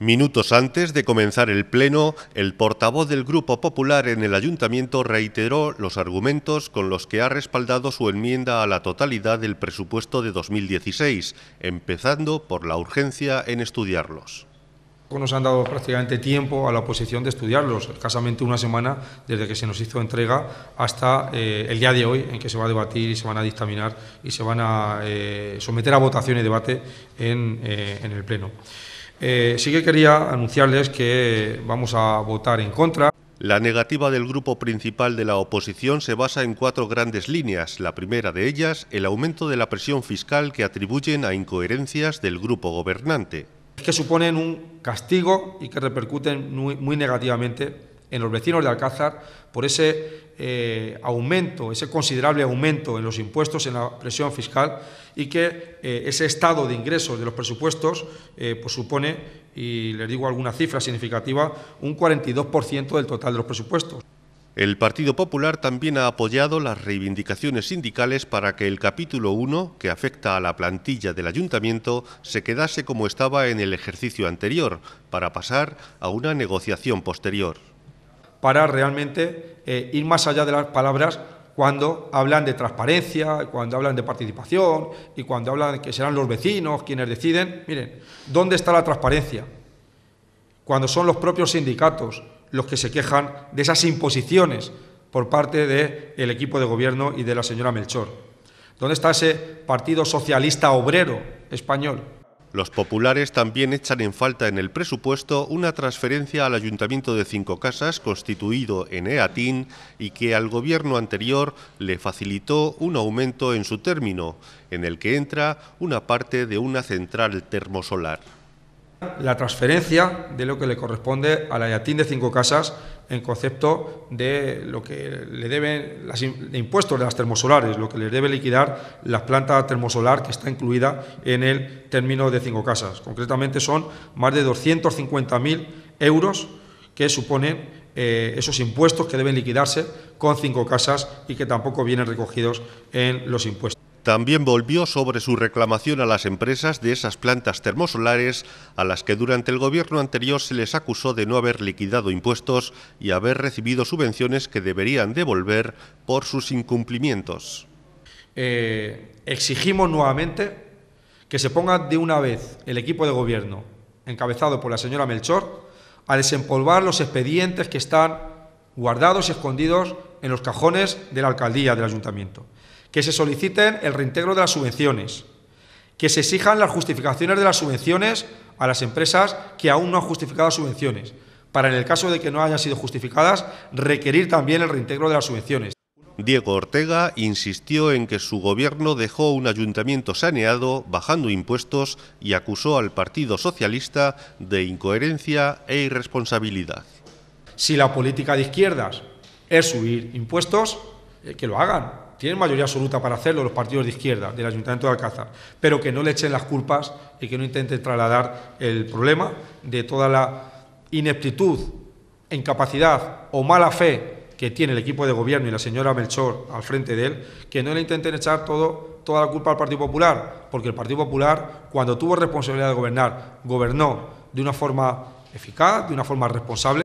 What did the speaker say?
Minutos antes de comenzar el pleno, el portavoz del Grupo Popular en el Ayuntamiento reiteró los argumentos con los que ha respaldado su enmienda a la totalidad del presupuesto de 2016, empezando por la urgencia en estudiarlos. Nos han dado prácticamente tiempo a la oposición de estudiarlos, escasamente una semana desde que se nos hizo entrega hasta eh, el día de hoy, en que se va a debatir y se van a dictaminar y se van a eh, someter a votación y debate en eh, el Pleno. Eh, sí que quería anunciarles que vamos a votar en contra. La negativa del grupo principal de la oposición se basa en cuatro grandes líneas. La primera de ellas, el aumento de la presión fiscal que atribuyen a incoherencias del grupo gobernante. Que suponen un castigo y que repercuten muy, muy negativamente en los vecinos de Alcázar por ese eh, aumento, ese considerable aumento en los impuestos, en la presión fiscal y que eh, ese estado de ingresos de los presupuestos eh, pues supone, y les digo alguna cifra significativa, un 42% del total de los presupuestos. El Partido Popular también ha apoyado las reivindicaciones sindicales para que el capítulo 1, que afecta a la plantilla del ayuntamiento, se quedase como estaba en el ejercicio anterior, para pasar a una negociación posterior para realmente eh, ir más allá de las palabras cuando hablan de transparencia, cuando hablan de participación y cuando hablan de que serán los vecinos quienes deciden. Miren, ¿dónde está la transparencia? Cuando son los propios sindicatos los que se quejan de esas imposiciones por parte del equipo de gobierno y de la señora Melchor. ¿Dónde está ese Partido Socialista Obrero español los populares también echan en falta en el presupuesto una transferencia al Ayuntamiento de Cinco Casas, constituido en EATIN, y que al gobierno anterior le facilitó un aumento en su término, en el que entra una parte de una central termosolar la transferencia de lo que le corresponde a la de Cinco Casas en concepto de lo que le deben los impuestos de las termosolares, lo que les debe liquidar la planta termosolar que está incluida en el término de Cinco Casas. Concretamente son más de 250.000 euros que suponen eh, esos impuestos que deben liquidarse con Cinco Casas y que tampoco vienen recogidos en los impuestos. También volvió sobre su reclamación a las empresas de esas plantas termosolares a las que durante el gobierno anterior se les acusó de no haber liquidado impuestos y haber recibido subvenciones que deberían devolver por sus incumplimientos. Eh, exigimos nuevamente que se ponga de una vez el equipo de gobierno, encabezado por la señora Melchor, a desempolvar los expedientes que están guardados y escondidos en los cajones de la alcaldía del ayuntamiento que se soliciten el reintegro de las subvenciones, que se exijan las justificaciones de las subvenciones a las empresas que aún no han justificado subvenciones, para en el caso de que no hayan sido justificadas, requerir también el reintegro de las subvenciones. Diego Ortega insistió en que su gobierno dejó un ayuntamiento saneado, bajando impuestos y acusó al Partido Socialista de incoherencia e irresponsabilidad. Si la política de izquierdas es subir impuestos, eh, que lo hagan, tienen mayoría absoluta para hacerlo los partidos de izquierda del Ayuntamiento de Alcázar, pero que no le echen las culpas y que no intenten trasladar el problema de toda la ineptitud, incapacidad o mala fe que tiene el equipo de gobierno y la señora Melchor al frente de él, que no le intenten echar todo, toda la culpa al Partido Popular, porque el Partido Popular, cuando tuvo responsabilidad de gobernar, gobernó de una forma eficaz, de una forma responsable.